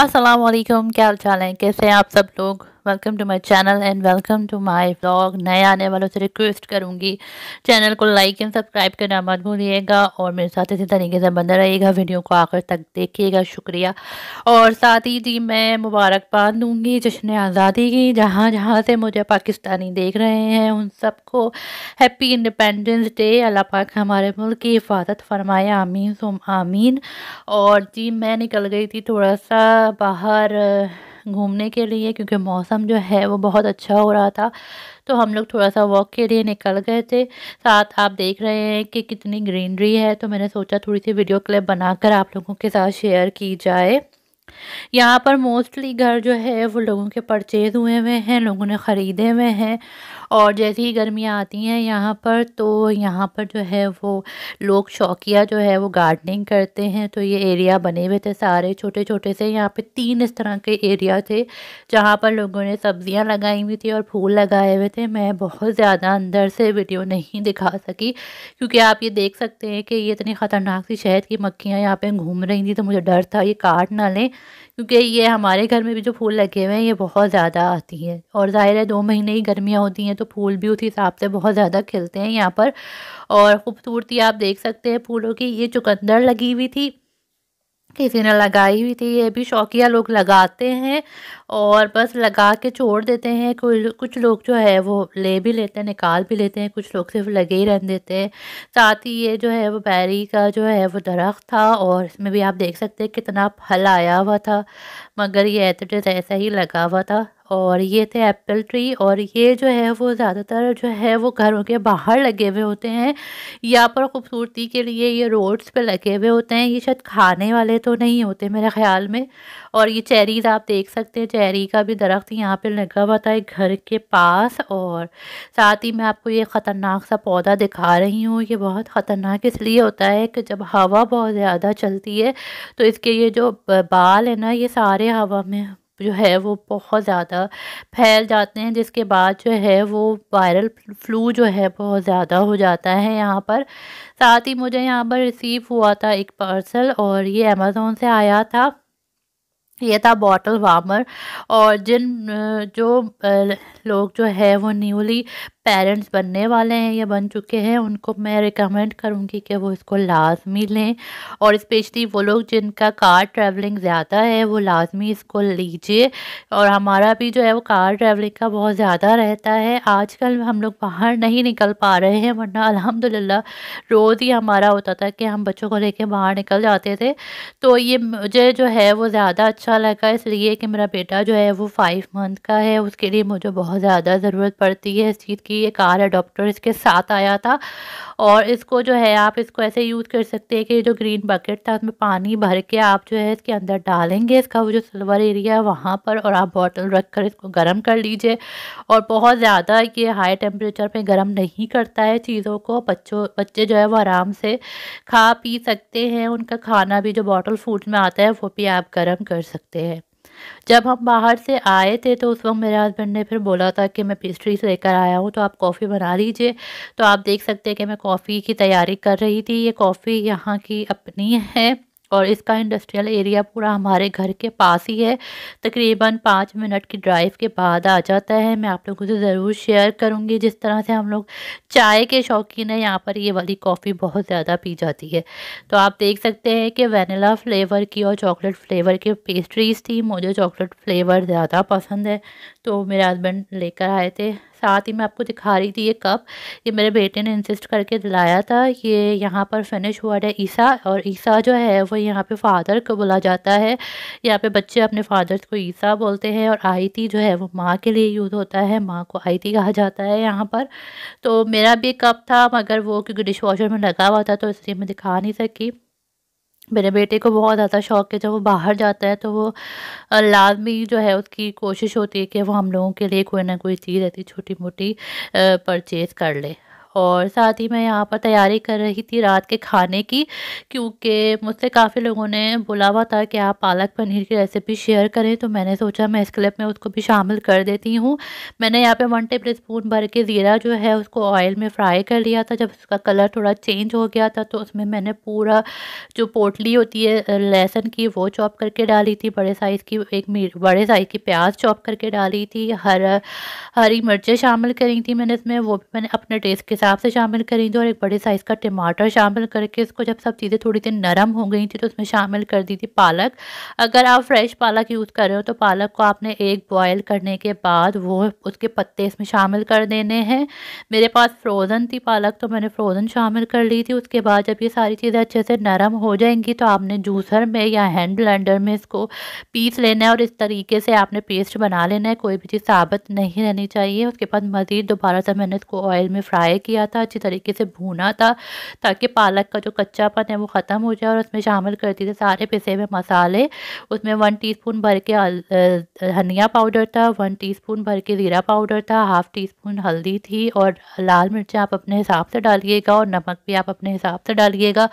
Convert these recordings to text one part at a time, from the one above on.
असलकुम क्या हाल चाल है कैसे हैं आप सब लोग welcome to my channel and welcome to my blog नए आने वालों से रिक्वेस्ट करूँगी चैनल को लाइक एंड सब्सक्राइब करना मत भूलिएगा और मेरे साथ इसी तरीके से बंदा रहिएगा वीडियो को आखिर तक देखिएगा शुक्रिया और साथ ही जी मैं मुबारकबाद दूँगी जश्न आज़ादी की जहाँ जहाँ से मुझे पाकिस्तानी देख रहे हैं उन सबको हैप्पी इंडिपेंडेंस डे अल्लाह पाक हमारे मुल्क की हिफाजत फरमाए आमीन सुम आमीन और जी मैं निकल गई थी थोड़ा सा बाहर घूमने के लिए क्योंकि मौसम जो है वो बहुत अच्छा हो रहा था तो हम लोग थोड़ा सा वॉक के लिए निकल गए थे साथ आप देख रहे हैं कि कितनी ग्रीनरी है तो मैंने सोचा थोड़ी सी वीडियो क्लिप बनाकर आप लोगों के साथ शेयर की जाए यहाँ पर मोस्टली घर जो है वो लोगों के परचेज़ हुए हुए हैं लोगों ने ख़रीदे हुए हैं और जैसे ही गर्मियाँ आती हैं यहाँ पर तो यहाँ पर जो है वो लोग शौकिया जो है वो गार्डनिंग करते हैं तो ये एरिया बने हुए थे सारे छोटे छोटे से यहाँ पे तीन इस तरह के एरिया थे जहाँ पर लोगों ने सब्ज़ियाँ लगाई हुई थी और फूल लगाए हुए थे मैं बहुत ज़्यादा अंदर से वीडियो नहीं दिखा सकी क्योंकि आप ये देख सकते हैं कि ये इतनी ख़तरनाक सी शहद की मक्खियाँ यहाँ पर घूम रही थी तो मुझे डर था ये काट ना लें क्योंकि ये हमारे घर में भी जो फूल लगे हुए हैं ये बहुत ज़्यादा आती हैं और ज़ाहिर है दो महीने ही गर्मियाँ होती हैं तो फूल भी उस हिसाब से बहुत ज़्यादा खिलते हैं यहाँ पर और ख़ूबसूरती आप देख सकते हैं फूलों की ये चुकंदर लगी हुई थी किसी ने लगाई हुई थी ये भी शौकिया लोग लगाते हैं और बस लगा के छोड़ देते हैं कुछ लोग जो है वो ले भी लेते हैं निकाल भी लेते हैं कुछ लोग सिर्फ लगे ही रहने देते हैं साथ ही ये जो है वो बैरी का जो है वो दरख्त था और इसमें भी आप देख सकते हैं कितना फल आया हुआ था मगर ये एतज ऐसा ही लगा हुआ था और ये थे एप्पल ट्री और ये जो है वो ज़्यादातर जो है वो घरों के बाहर लगे हुए होते हैं या पर ख़ूबसूरती के लिए ये रोड्स पे लगे हुए होते हैं ये शायद खाने वाले तो नहीं होते मेरे ख्याल में और ये चेरीज़ आप देख सकते हैं चेरी का भी दरख्त यहाँ पर लगा हुआ था घर के पास और साथ ही मैं आपको ये ख़तरनाक सा पौधा दिखा रही हूँ ये बहुत ख़तरनाक इसलिए होता है कि जब हवा बहुत ज़्यादा चलती है तो इसके ये जो बाल है ना ये सारे हवा में जो है वो बहुत ज़्यादा फैल जाते हैं जिसके बाद जो है वो वायरल फ्लू जो है बहुत ज़्यादा हो जाता है यहाँ पर साथ ही मुझे यहाँ पर रिसीव हुआ था एक पार्सल और ये अमेज़ोन से आया था ये था बॉटल वार्मर और जिन जो लोग जो है वो न्यूली पेरेंट्स बनने वाले हैं या बन चुके हैं उनको मैं रिकमेंड करूँगी कि वो इसको लाजमी लें और इस्पेशली वो लोग जिनका कार ट्रैवलिंग ज़्यादा है वो लाजमी इसको लीजिए और हमारा भी जो है वो कार ट्रैवलिंग का बहुत ज़्यादा रहता है आजकल हम लोग बाहर नहीं निकल पा रहे हैं वरना अलहमदिल्ला रोज़ ही हमारा होता था कि हम बच्चों को लेके बाहर निकल जाते थे तो ये मुझे जो है वो ज़्यादा अच्छा लगा इसलिए कि मेरा बेटा जो है वो फाइव मंथ का है उसके लिए मुझे बहुत ज़्यादा ज़रूरत पड़ती है इस चीज़ की कि ये कार अडोप्टर इसके साथ आया था और इसको जो है आप इसको ऐसे यूज़ कर सकते हैं कि जो ग्रीन बकेट था उसमें पानी भर के आप जो है इसके अंदर डालेंगे इसका वो जो सिल्वर एरिया है वहाँ पर और आप बॉटल रख कर इसको गर्म कर लीजिए और बहुत ज़्यादा ये हाई टेम्परेचर पर गर्म नहीं करता है चीज़ों को बच्चों बच्चे जो है वो आराम से खा पी सकते हैं उनका खाना भी जो बॉटल फूड में आता है वो भी आप गर्म कर सकते हैं जब हम बाहर से आए थे तो उस वक्त मेरे हस्बैंड ने फिर बोला था कि मैं पेस्ट्रीज लेकर आया हूँ तो आप कॉफ़ी बना लीजिए तो आप देख सकते हैं कि मैं कॉफ़ी की तैयारी कर रही थी ये कॉफ़ी यहाँ की अपनी है और इसका इंडस्ट्रियल एरिया पूरा हमारे घर के पास ही है तकरीबन पाँच मिनट की ड्राइव के बाद आ जाता है मैं आप लोगों से ज़रूर शेयर करूँगी जिस तरह से हम लोग चाय के शौकीन है यहाँ पर ये वाली कॉफ़ी बहुत ज़्यादा पी जाती है तो आप देख सकते हैं कि वेनिला फ्लेवर की और चॉकलेट फ्लेवर की पेस्ट्रीज़ थी मुझे चॉकलेट फ्लेवर ज़्यादा पसंद है तो मेरे हस्बैंड लेकर आए थे साथ ही मैं आपको दिखा रही थी ये कप ये मेरे बेटे ने इंसिस्ट करके दिलाया था ये यहाँ पर फिनिश हुआ है ईसा और ईसा जो है वो यहाँ पे फ़ादर को बोला जाता है यहाँ पे बच्चे अपने फादर्स को ईसा बोलते हैं और आयती जो है वो माँ के लिए यूज़ होता है माँ को आई कहा जाता है यहाँ पर तो मेरा भी कप था मगर वो क्योंकि डिश वॉशर में लगा हुआ था तो इसलिए मैं दिखा नहीं सकी मेरे बेटे को बहुत ज़्यादा शौक़ है जब वो बाहर जाता है तो वो लाजमी जो है उसकी कोशिश होती है कि वो हम लोगों के लिए कोई ना कोई चीज़ ऐसी छोटी मोटी परचेज़ कर ले और साथ ही मैं यहाँ पर तैयारी कर रही थी रात के खाने की क्योंकि मुझसे काफ़ी लोगों ने बुला हुआ था कि आप पालक पनीर की रेसिपी शेयर करें तो मैंने सोचा मैं इस क्लिप में उसको भी शामिल कर देती हूँ मैंने यहाँ पर वन टेबल स्पून भर के ज़ीरा जो है उसको ऑयल में फ्राई कर लिया था जब उसका कलर थोड़ा चेंज हो गया था तो उसमें मैंने पूरा जो पोटली होती है लहसुन की वो चॉप करके डाली थी बड़े साइज़ की एक बड़े साइज़ की प्याज चॉप करके डाली थी हर हरी मिर्चें शामिल करी थी मैंने इसमें वो भी मैंने अपने टेस्ट के हिसाब से शामिल करेंगे और एक बड़े साइज़ का टमाटर शामिल करके इसको जब सब चीज़ें थोड़ी देर नरम हो गई थी तो उसमें शामिल कर दी थी पालक अगर आप फ्रेश पालक यूज़ कर रहे हो तो पालक को आपने एक बॉयल करने के बाद वो उसके पत्ते इसमें शामिल कर देने हैं मेरे पास फ्रोज़न थी पालक तो मैंने फ्रोज़न शामिल कर ली थी उसके बाद जब ये सारी चीज़ें अच्छे से नरम हो जाएंगी तो आपने जूसर में या हैंड ब्लेंडर में इसको पीस लेना है और इस तरीके से आपने पेस्ट बना लेना है कोई भी चीज़ साबत नहीं रहनी चाहिए उसके बाद मज़ीद दोबारा से मैंने इसको ऑयल में फ्राई किया किया था अच्छी तरीके से भूना था ताकि पालक का जो कच्चापन है वो ख़त्म हो जाए और उसमें शामिल कर दिए थे सारे पिसे हुए मसाले उसमें वन स्पून भर के धनिया पाउडर था वन स्पून भर के ज़ीरा पाउडर था हाफ़ टी स्पून हल्दी थी और लाल मिर्च आप अपने हिसाब से डालिएगा और नमक भी आप अपने हिसाब से डालिएगा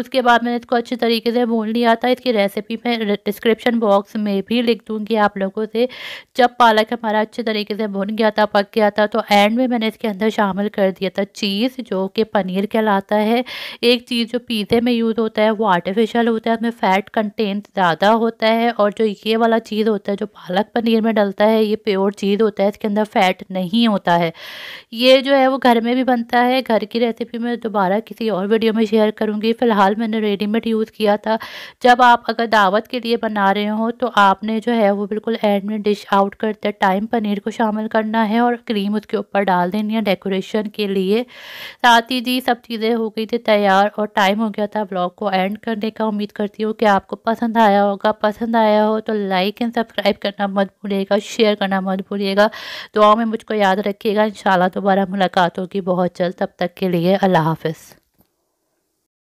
उसके बाद मैंने इसको अच्छे तरीके से भून लिया था इसकी रेसिपी मैं डिस्क्रिप्शन बॉक्स में भी लिख दूँगी आप लोगों से जब पालक हमारा अच्छे तरीके से भुन गया था पक गया था तो एंड में मैंने इसके अंदर शामिल कर दिया ये था तो चीज़ जो कि पनीर कहलाता है एक चीज़ जो पिज़्ज़े में यूज़ होता है वो आर्टिफिशियल होता है उसमें फ़ैट कंटेंट ज़्यादा होता है और जो ये वाला चीज़ होता है जो पालक पनीर में डलता है ये प्योर चीज़ होता है इसके अंदर फ़ैट नहीं होता है ये जो है वो घर में भी बनता है घर की रेसिपी मैं दोबारा किसी और वीडियो में शेयर करूँगी फ़िलहाल मैंने रेडीमेड यूज़ किया था जब आप अगर दावत के लिए बना रहे हो तो आपने जो है वो बिल्कुल एंड में डिश आउट करते टाइम पनीर को शामिल करना है और क्रीम उसके ऊपर डाल देनी है डेकोरेशन के लिए साथ ही जी सब चीज़ें हो गई थी तैयार और टाइम हो गया था ब्लॉग को एंड करने का उम्मीद करती हूँ कि आपको पसंद आया होगा पसंद आया हो तो लाइक एंड सब्सक्राइब करना मत भूलिएगा शेयर करना मत भूलिएगा दुआ में मुझको याद रखिएगा इन दोबारा मुलाकात होगी बहुत जल्द तब तक के लिए अल्लाह हाफिज़